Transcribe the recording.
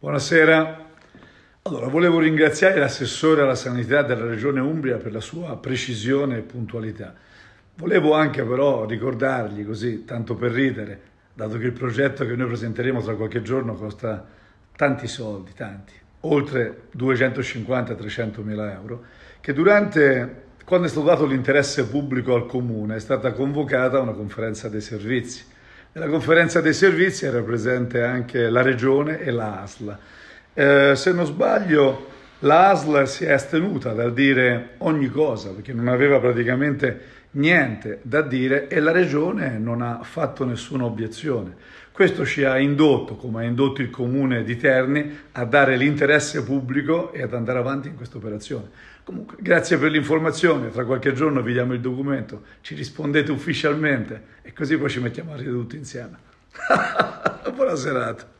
Buonasera. Allora, volevo ringraziare l'assessore alla sanità della Regione Umbria per la sua precisione e puntualità. Volevo anche però ricordargli così, tanto per ridere, dato che il progetto che noi presenteremo tra qualche giorno costa tanti soldi, tanti, oltre 250-300 mila euro, che durante, quando è stato dato l'interesse pubblico al Comune, è stata convocata una conferenza dei servizi nella conferenza dei servizi era presente anche la Regione e la ASL. Eh, se non sbaglio L'ASL si è astenuta dal dire ogni cosa perché non aveva praticamente niente da dire e la regione non ha fatto nessuna obiezione. Questo ci ha indotto, come ha indotto il comune di Terni, a dare l'interesse pubblico e ad andare avanti in questa operazione. Comunque, grazie per l'informazione, tra qualche giorno vi diamo il documento, ci rispondete ufficialmente e così poi ci mettiamo a ridere tutti insieme. Buona serata.